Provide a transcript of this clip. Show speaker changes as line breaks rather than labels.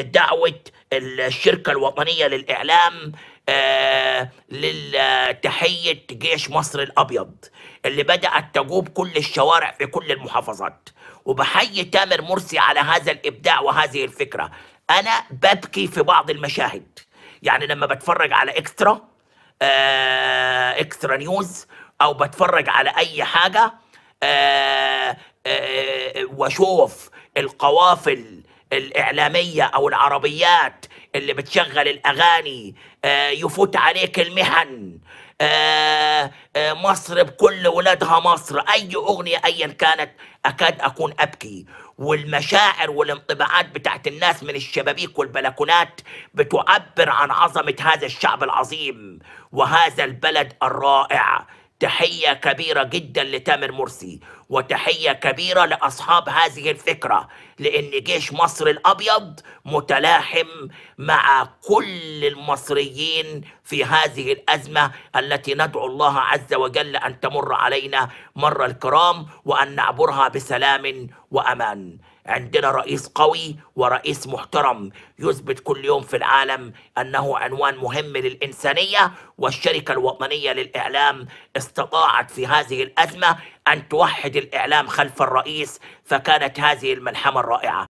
دعوة الشركة الوطنية للإعلام آه، لتحية جيش مصر الأبيض اللي بدأت تجوب كل الشوارع في كل المحافظات وبحيي تامر مرسي على هذا الإبداع وهذه الفكرة أنا ببكي في بعض المشاهد يعني لما بتفرج على إكسترا آه، إكسترا نيوز أو بتفرج على أي حاجة آه، وأشوف القوافل الإعلامية أو العربيات اللي بتشغل الأغاني آه، يفوت عليك المهن آه، آه، مصر بكل ولادها مصر اي اغنيه ايا كانت اكاد اكون ابكي والمشاعر والانطباعات بتاعت الناس من الشبابيك والبلكونات بتعبر عن عظمه هذا الشعب العظيم وهذا البلد الرائع تحيه كبيره جدا لتامر مرسي وتحيه كبيره لاصحاب هذه الفكره لأن جيش مصر الأبيض متلاحم مع كل المصريين في هذه الأزمة التي ندعو الله عز وجل أن تمر علينا مر الكرام وأن نعبرها بسلام وأمان عندنا رئيس قوي ورئيس محترم يثبت كل يوم في العالم انه عنوان مهم للانسانيه والشركه الوطنيه للاعلام استطاعت في هذه الازمه أن توحد الإعلام خلف الرئيس فكانت هذه الملحمة الرائعة